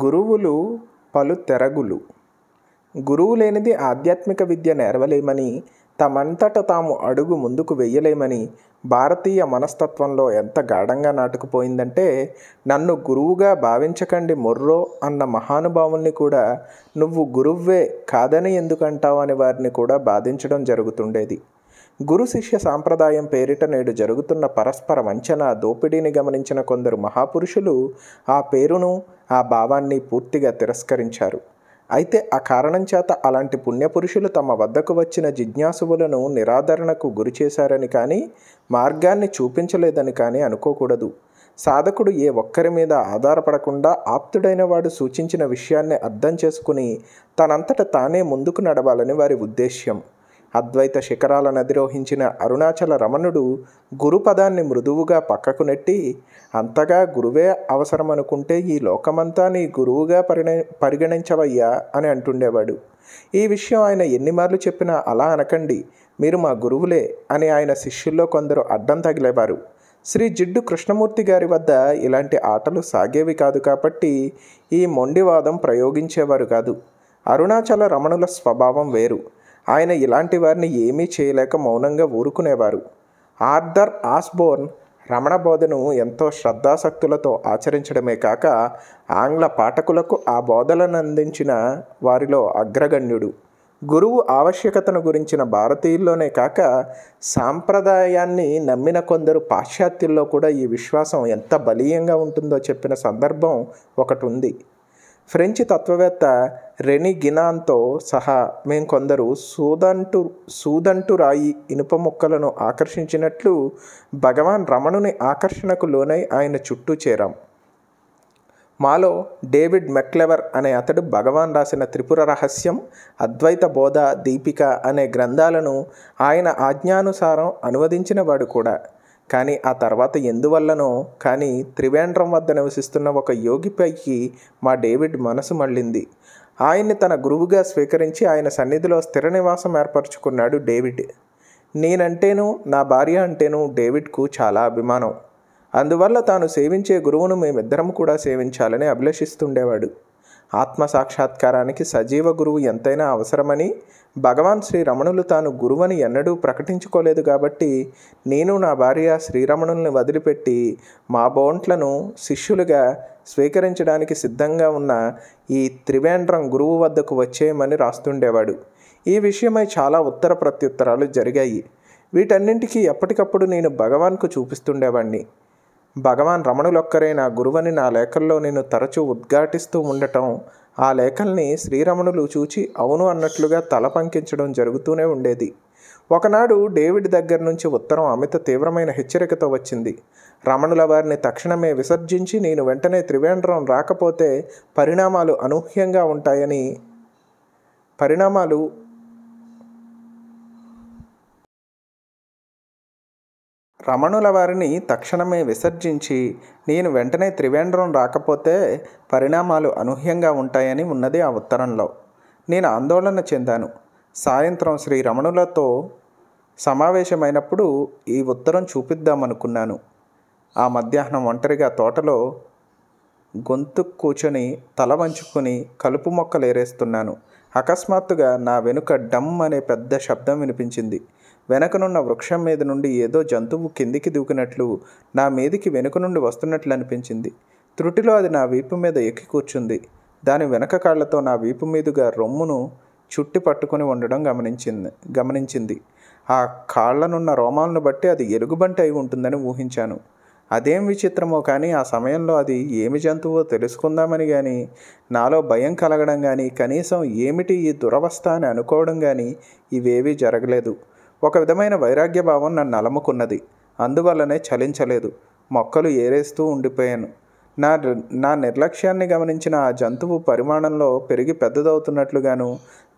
గురువులు పలు తెరగులు గురువు లేనిది ఆధ్యాత్మిక విద్య నెరవలేమని తమంతట తాము అడుగు ముందుకు వెయ్యలేమని భారతీయ మనస్తత్వంలో ఎంత గాఢంగా నాటుకుపోయిందంటే నన్ను గురువుగా భావించకండి మొర్రో అన్న మహానుభావుల్ని కూడా నువ్వు గురువ్వే కాదని ఎందుకంటావు అని వారిని కూడా బాధించడం జరుగుతుండేది గురు శిష్య సాంప్రదాయం పేరిట నేడు జరుగుతున్న పరస్పర వంచన దోపిడీని గమనించిన కొందరు మహాపురుషులు ఆ పేరును ఆ భావాన్ని పూర్తిగా తిరస్కరించారు అయితే ఆ కారణం చేత అలాంటి పుణ్యపురుషులు తమ వద్దకు వచ్చిన జిజ్ఞాసువులను నిరాదరణకు గురి చేశారని కానీ మార్గాన్ని చూపించలేదని కానీ అనుకోకూడదు సాధకుడు ఏ ఒక్కరి మీద ఆధారపడకుండా ఆప్తుడైన వాడు సూచించిన విషయాన్ని అర్థం చేసుకుని తనంతట తానే ముందుకు నడవాలని వారి ఉద్దేశ్యం అద్వైత శిఖరాలను అధిరోహించిన అరుణాచల రమణుడు గురుపదాన్ని మృదువుగా పక్కకు నెట్టి అంతగా గురువే అవసరమనుకుంటే ఈ లోకమంతా నీ గురువుగా పరిణ పరిగణించవయ్యా అని అంటుండేవాడు ఈ విషయం ఆయన ఎన్నిమార్లు చెప్పినా అలా అనకండి మీరు మా గురువులే అని ఆయన శిష్యుల్లో కొందరు అడ్డం తగిలేవారు శ్రీ జిడ్డు కృష్ణమూర్తి గారి వద్ద ఇలాంటి ఆటలు సాగేవి కాదు కాబట్టి ఈ మొండివాదం ప్రయోగించేవారు కాదు అరుణాచల రమణుల స్వభావం వేరు ఆయన ఇలాంటి వారిని ఏమీ చేయలేక మౌనంగా ఊరుకునేవారు ఆర్థర్ ఆస్బోర్న్ రమణ బోధను ఎంతో శ్రద్ధాశక్తులతో ఆచరించడమే కాక ఆంగ్ల పాఠకులకు ఆ బోధలను అందించిన వారిలో అగ్రగణ్యుడు గురువు ఆవశ్యకతను గురించిన భారతీయుల్లోనే కాక సాంప్రదాయాన్ని నమ్మిన కొందరు పాశ్చాత్యుల్లో కూడా ఈ విశ్వాసం ఎంత బలీయంగా ఉంటుందో చెప్పిన సందర్భం ఒకటి ఉంది ఫ్రెంచ్ తత్వవేత్త రెని గినాన్తో సహా మేము కొందరు సూదంటు సూదంటు రాయి ఇనుప ముక్కలను ఆకర్షించినట్లు భగవాన్ రమణుని ఆకర్షణకు లోనై ఆయన చుట్టూ చేరాం మాలో డేవిడ్ మెక్లెవర్ అనే అతడు భగవాన్ రాసిన త్రిపుర రహస్యం అద్వైత బోధ దీపిక అనే గ్రంథాలను ఆయన ఆజ్ఞానుసారం అనువదించినవాడు కూడా కానీ ఆ తర్వాత ఎందువల్లనో కానీ త్రివేండ్రం వద్ద నివసిస్తున్న ఒక యోగిపైకి మా డేవిడ్ మనసు మళ్ళింది ఆయన్ని తన గురువుగా స్వీకరించి ఆయన సన్నిధిలో స్థిర నివాసం ఏర్పరచుకున్నాడు డేవిడ్ నేనంటేను నా భార్య అంటేను డేవిడ్కు చాలా అభిమానం అందువల్ల తాను సేవించే గురువును మేమిద్దరం కూడా సేవించాలని అభిలషిస్తుండేవాడు ఆత్మసాక్షాత్కారానికి సజీవ గురువు ఎంతైనా అవసరమని భగవాన్ శ్రీరమణులు తాను గురువని ఎన్నడూ ప్రకటించుకోలేదు కాబట్టి నేను నా భార్య శ్రీరమణుల్ని వదిలిపెట్టి మా బోంట్లను శిష్యులుగా స్వీకరించడానికి సిద్ధంగా ఉన్న ఈ త్రివేంద్రం గురువు వద్దకు వచ్చేయమని రాస్తుండేవాడు ఈ విషయమై చాలా ఉత్తర ప్రత్యుత్తరాలు జరిగాయి వీటన్నింటికీ ఎప్పటికప్పుడు నేను భగవాన్కు చూపిస్తుండేవాడిని భగవాన్ రమణులొక్కరైన గురువని నా లేఖల్లో నేను తరచూ ఉద్ఘాటిస్తూ ఉండటం ఆ లేఖల్ని శ్రీరమణులు చూచి అవును అన్నట్లుగా తల పంకించడం జరుగుతూనే ఉండేది ఒకనాడు డేవిడ్ దగ్గర నుంచి ఉత్తరం అమిత తీవ్రమైన హెచ్చరికతో వచ్చింది రమణుల వారిని తక్షణమే విసర్జించి నేను వెంటనే త్రివేంద్రం రాకపోతే పరిణామాలు అనూహ్యంగా ఉంటాయని పరిణామాలు రమణుల వారిని తక్షణమే విసర్జించి నేను వెంటనే త్రివేంద్రం రాకపోతే పరిణామాలు అనూహ్యంగా ఉంటాయని ఉన్నది ఆ ఉత్తరంలో నేను ఆందోళన చెందాను సాయంత్రం శ్రీ రమణులతో సమావేశమైనప్పుడు ఈ ఉత్తరం చూపిద్దామనుకున్నాను ఆ మధ్యాహ్నం ఒంటరిగా తోటలో గొంతు కూర్చొని తల వంచుకొని కలుపు మొక్కలు ఏరేస్తున్నాను అకస్మాత్తుగా నా వెనుక డమ్ అనే పెద్ద శబ్దం వినిపించింది వెనకనున్న వృక్షం మీద నుండి ఏదో జంతువు కిందికి దూకినట్లు నా మీదికి వెనుక నుండి వస్తున్నట్లు అనిపించింది త్రుటిలో అది నా వీపు మీద ఎక్కి కూర్చుంది దాని వెనక కాళ్లతో నా వీపు మీదుగా రొమ్మును చుట్టి పట్టుకుని ఉండడం గమనించింది గమనించింది ఆ కాళ్లనున్న రోమాలను బట్టి అది ఎలుగుబంటి అయి ఉంటుందని ఊహించాను అదేం విచిత్రమో కానీ ఆ సమయంలో అది ఏమి జంతువో తెలుసుకుందామని కానీ నాలో భయం కలగడం కానీ కనీసం ఏమిటి ఈ దురవస్థ అని అనుకోవడం కానీ ఇవేవీ జరగలేదు ఒక విధమైన వైరాగ్య భావం నన్ను అలముకున్నది అందువల్లనే చలించలేదు మొక్కలు ఏరేస్తూ ఉండిపోయాను నా నా నిర్లక్ష్యాన్ని గమనించిన ఆ జంతువు పరిమాణంలో పెరిగి పెద్దదవుతున్నట్లుగాను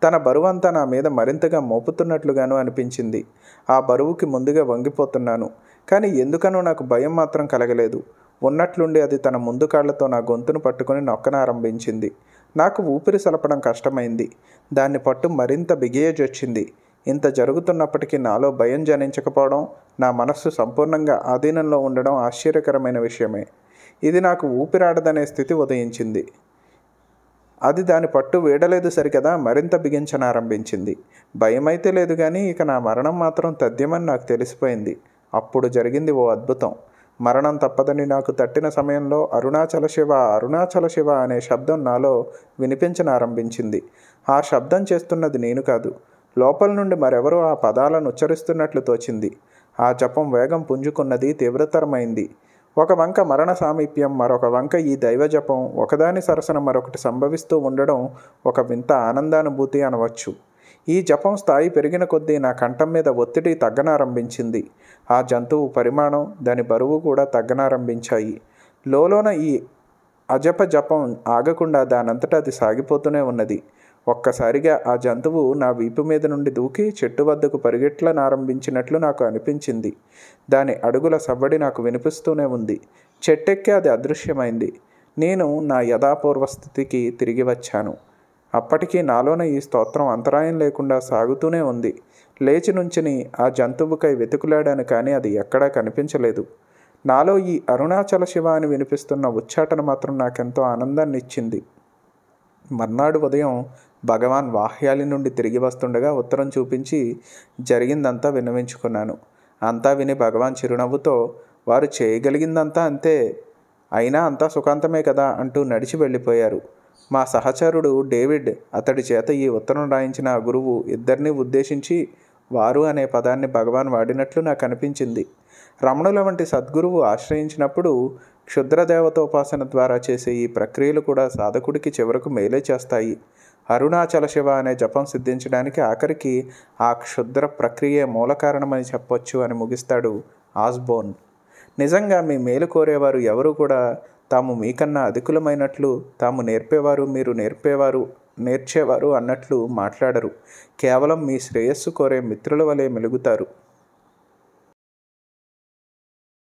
తన బరువంతా నా మీద మరింతగా మోపుతున్నట్లుగాను అనిపించింది ఆ బరువుకి ముందుగా వంగిపోతున్నాను కానీ ఎందుకనో నాకు భయం మాత్రం కలగలేదు ఉన్నట్లుండి అది తన ముందు కాళ్లతో నా గొంతును పట్టుకుని నొక్కనారంభించింది నాకు ఊపిరి సలపడం కష్టమైంది దాన్ని పట్టు మరింత బిగియజొచ్చింది ఇంత జరుగుతున్నప్పటికీ నాలో భయం జనించకపోవడం నా మనస్సు సంపూర్ణంగా ఆధీనంలో ఉండడం ఆశ్చర్యకరమైన విషయమే ఇది నాకు ఊపిరాడదనే స్థితి ఉదయించింది అది దాని పట్టు వీడలేదు సరికదా మరింత బిగించనారంభించింది భయమైతే లేదు కానీ ఇక నా మరణం మాత్రం తథ్యమని నాకు తెలిసిపోయింది అప్పుడు జరిగింది ఓ అద్భుతం మరణం తప్పదని నాకు తట్టిన సమయంలో అరుణాచల శివ అరుణాచల శివ అనే శబ్దం నాలో వినిపించనారంభించింది ఆ శబ్దం చేస్తున్నది నేను కాదు లోపల నుండి మరెవరో ఆ పదాలను ఉచ్చరిస్తున్నట్లు తోచింది ఆ జపం వేగం పుంజుకున్నది తీవ్రతరమైంది ఒక వంక మరణ సామీప్యం మరొక వంక ఈ దైవ జపం ఒకదాని సరసన మరొకటి సంభవిస్తూ ఉండడం ఒక వింత ఆనందానుభూతి అనవచ్చు ఈ జపం స్థాయి పెరిగిన కొద్దీ నా కంఠం మీద ఒత్తిడి తగ్గనారంభించింది ఆ జంతువు పరిమాణం దాని బరువు కూడా తగ్గనారంభించాయి లోలోన ఈ అజప జపం ఆగకుండా దానంతటా అది సాగిపోతూనే ఉన్నది ఒక్కసారిగా ఆ జంతువు నా వీపు మీద నుండి దూకి చెట్టు వద్దకు పరిగెట్లనారంభించినట్లు నాకు అనిపించింది దాని అడుగుల సవ్వడి నాకు వినిపిస్తూనే ఉంది చెట్టెక్కి అది అదృశ్యమైంది నేను నా స్థితికి తిరిగి వచ్చాను అప్పటికీ నాలోన ఈ స్తోత్రం అంతరాయం లేకుండా సాగుతూనే ఉంది లేచి నుంచిని ఆ జంతువుకై వెతుకులాడాను కానీ అది ఎక్కడా కనిపించలేదు నాలో ఈ అరుణాచల శివ అని వినిపిస్తున్న ఉచ్చాటన మాత్రం నాకెంతో ఆనందాన్ని ఇచ్చింది మర్నాడు ఉదయం భగవాన్ వాహ్యాలి నుండి తిరిగి వస్తుండగా ఉత్తరం చూపించి జరిగిందంతా విన్నవించుకున్నాను అంతా విని భగవాన్ చిరునవ్వుతో వారు చేయగలిగిందంతా అంతే అయినా అంతా సుఖాంతమే కదా అంటూ నడిచి వెళ్ళిపోయారు మా సహచరుడు డేవిడ్ అతడి చేత ఈ ఉత్తరం రాయించిన ఆ గురువు ఇద్దరిని ఉద్దేశించి వారు అనే పదాన్ని భగవాన్ వాడినట్లు నాకు అనిపించింది రమణుల వంటి సద్గురువు ఆశ్రయించినప్పుడు క్షుద్రదేవతోపాసన ద్వారా చేసే ఈ ప్రక్రియలు కూడా సాధకుడికి చివరకు మేలే చేస్తాయి అరుణాచల శివ అనే జపం సిద్ధించడానికి ఆఖరికి ఆ క్షుద్ర ప్రక్రియే మూల కారణమని చెప్పొచ్చు అని ముగిస్తాడు ఆస్బోన్ నిజంగా మీ మేలు కోరేవారు ఎవరు కూడా తాము మీకన్నా అధికులమైనట్లు తాము నేర్పేవారు మీరు నేర్పేవారు నేర్చేవారు అన్నట్లు మాట్లాడరు కేవలం మీ శ్రేయస్సు కోరే మిత్రుల వలె మెలుగుతారు